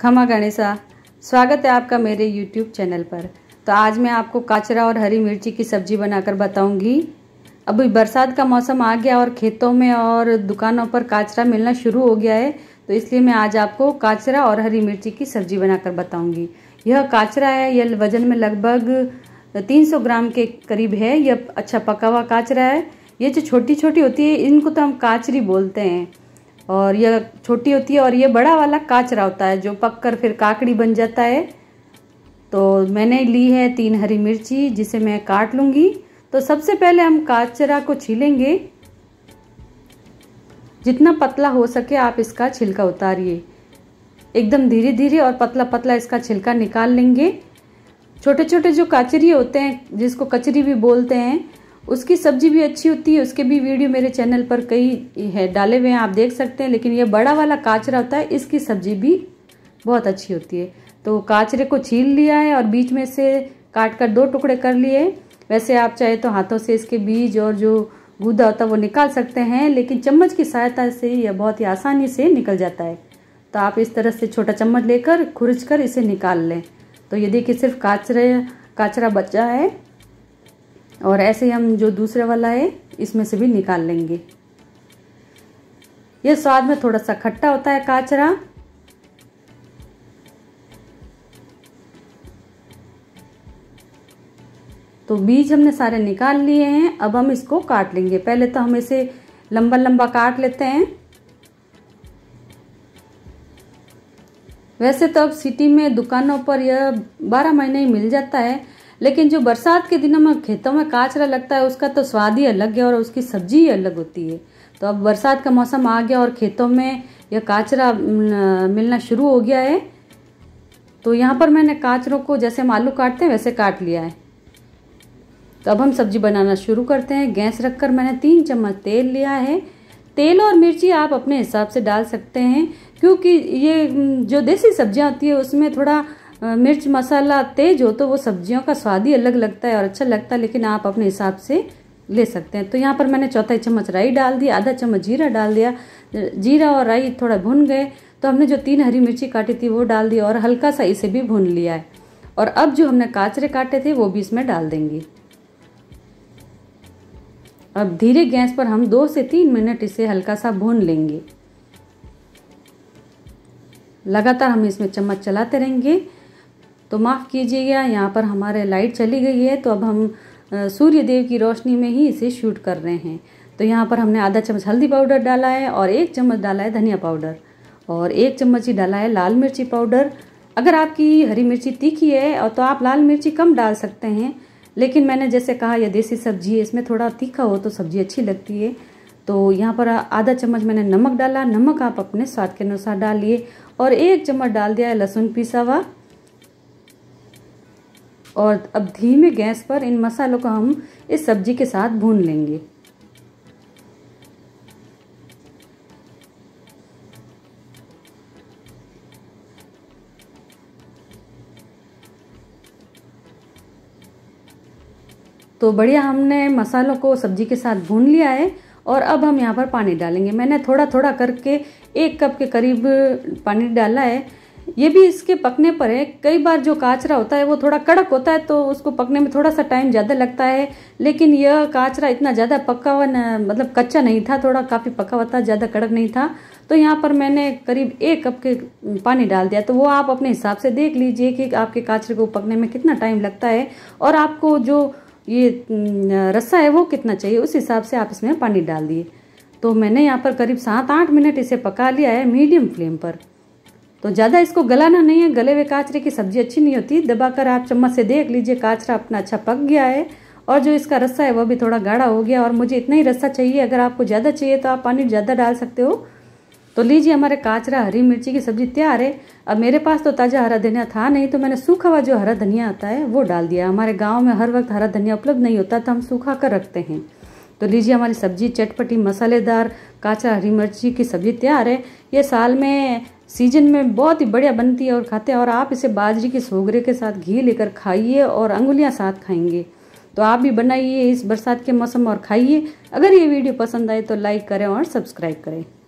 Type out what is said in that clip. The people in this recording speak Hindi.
खमा गणेशा स्वागत है आपका मेरे YouTube चैनल पर तो आज मैं आपको काचरा और हरी मिर्ची की सब्जी बनाकर बताऊंगी अभी बरसात का मौसम आ गया और खेतों में और दुकानों पर काचरा मिलना शुरू हो गया है तो इसलिए मैं आज आपको काचरा और हरी मिर्ची की सब्जी बनाकर बताऊंगी यह काचरा है यह वजन में लगभग तीन ग्राम के करीब है यह अच्छा पका हुआ काचरा है ये जो छोटी छोटी होती है इनको तो हम काचरी बोलते हैं और यह छोटी होती है और ये बड़ा वाला काचरा होता है जो पक कर फिर काकड़ी बन जाता है तो मैंने ली है तीन हरी मिर्ची जिसे मैं काट लूँगी तो सबसे पहले हम काचरा को छीलेंगे जितना पतला हो सके आप इसका छिलका उतारिए एकदम धीरे धीरे और पतला पतला इसका छिलका निकाल लेंगे छोटे छोटे जो काचरी होते हैं जिसको कचरी भी बोलते हैं उसकी सब्जी भी अच्छी होती है उसके भी वीडियो मेरे चैनल पर कई है डाले हुए हैं आप देख सकते हैं लेकिन ये बड़ा वाला काचरा होता है इसकी सब्जी भी बहुत अच्छी होती है तो काचरे को छील लिया है और बीच में से काट कर दो टुकड़े कर लिए वैसे आप चाहे तो हाथों से इसके बीज और जो गूदा होता है वो निकाल सकते हैं लेकिन चम्मच की सहायता से यह बहुत ही आसानी से निकल जाता है तो आप इस तरह से छोटा चम्मच लेकर खुरच कर इसे निकाल लें तो यदि कि सिर्फ काचरे काचरा बचा है और ऐसे हम जो दूसरे वाला है इसमें से भी निकाल लेंगे ये स्वाद में थोड़ा सा खट्टा होता है काचरा तो बीज हमने सारे निकाल लिए हैं अब हम इसको काट लेंगे पहले तो हम इसे लंबा लंबा काट लेते हैं वैसे तो अब सिटी में दुकानों पर यह बारह महीने ही मिल जाता है लेकिन जो बरसात के दिनों में खेतों में काचरा लगता है उसका तो स्वाद ही अलग है और उसकी सब्जी ही अलग होती है तो अब बरसात का मौसम आ गया और खेतों में यह काचरा मिलना शुरू हो गया है तो यहाँ पर मैंने काचरों को जैसे हम आलू काटते हैं वैसे काट लिया है तो अब हम सब्जी बनाना शुरू करते हैं गैस रखकर मैंने तीन चम्मच तेल लिया है तेल और मिर्ची आप अपने हिसाब से डाल सकते हैं क्योंकि ये जो देसी सब्जियाँ होती है उसमें थोड़ा मिर्च मसाला तेज हो तो वो सब्जियों का स्वाद ही अलग लगता है और अच्छा लगता है लेकिन आप अपने हिसाब से ले सकते हैं तो यहाँ पर मैंने चौथाई चम्मच राई डाल दी आधा चम्मच जीरा डाल दिया जीरा और राई थोड़ा भुन गए तो हमने जो तीन हरी मिर्ची काटी थी वो डाल दी और हल्का सा इसे भी भून लिया है और अब जो हमने काचरे काटे थे वो भी इसमें डाल देंगे अब धीरे गैस पर हम दो से तीन मिनट इसे हल्का सा भून लेंगे लगातार हम इसमें चम्मच चलाते रहेंगे तो माफ़ कीजिएगा यहाँ पर हमारे लाइट चली गई है तो अब हम सूर्य देव की रोशनी में ही इसे शूट कर रहे हैं तो यहाँ पर हमने आधा चम्मच हल्दी पाउडर डाला है और एक चम्मच डाला है धनिया पाउडर और एक चम्मच ही डाला है लाल मिर्ची पाउडर अगर आपकी हरी मिर्ची तीखी है और तो आप लाल मिर्ची कम डाल सकते हैं लेकिन मैंने जैसे कहा यह देसी सब्जी है इसमें थोड़ा तीखा हो तो सब्जी अच्छी लगती है तो यहाँ पर आधा चम्मच मैंने नमक डाला नमक आप अपने स्वाद के अनुसार डालिए और एक चम्मच डाल दिया है लहसुन पिसा हुआ और अब धीमे गैस पर इन मसालों को हम इस सब्जी के साथ भून लेंगे तो बढ़िया हमने मसालों को सब्जी के साथ भून लिया है और अब हम यहाँ पर पानी डालेंगे मैंने थोड़ा थोड़ा करके एक कप के करीब पानी डाला है ये भी इसके पकने पर है कई बार जो काचरा होता है वो थोड़ा कड़क होता है तो उसको पकने में थोड़ा सा टाइम ज़्यादा लगता है लेकिन यह काचरा इतना ज़्यादा पक्का हुआ मतलब कच्चा नहीं था थोड़ा काफ़ी पका हुआ था ज़्यादा कड़क नहीं था तो यहाँ पर मैंने करीब एक कप के पानी डाल दिया तो वो आप अपने हिसाब से देख लीजिए कि आपके काचरे को पकने में कितना टाइम लगता है और आपको जो ये रस्सा है वो कितना चाहिए उस हिसाब से आप इसमें पानी डाल दिए तो मैंने यहाँ पर करीब सात आठ मिनट इसे पका लिया है मीडियम फ्लेम पर तो ज़्यादा इसको गलाना नहीं है गले हुए काचरे की सब्जी अच्छी नहीं होती दबाकर आप चम्मच से देख लीजिए काचरा अपना अच्छा पक गया है और जो इसका रस्सा है वह भी थोड़ा गाढ़ा हो गया और मुझे इतना ही रस्सा चाहिए अगर आपको ज़्यादा चाहिए तो आप पानी ज़्यादा डाल सकते हो तो लीजिए हमारे काचरा हरी मिर्ची की सब्जी तैयार है अब मेरे पास तो ताज़ा हरा धनिया था नहीं तो मैंने सूखा हुआ जो हरा धनिया आता है वो डाल दिया हमारे गाँव में हर वक्त हरा धनिया उपलब्ध नहीं होता तो हम सूखा कर रखते हैं तो लीजिए हमारी सब्जी चटपटी मसालेदार काचा हरी मिर्ची की सब्ज़ी तैयार है ये साल में सीजन में बहुत ही बढ़िया बनती है और खाते हैं और आप इसे बाजरी के सोगरे के साथ घी लेकर खाइए और उंगुलियाँ साथ खाएंगे तो आप भी बनाइए इस बरसात के मौसम और खाइए अगर ये वीडियो पसंद आए तो लाइक करें और सब्सक्राइब करें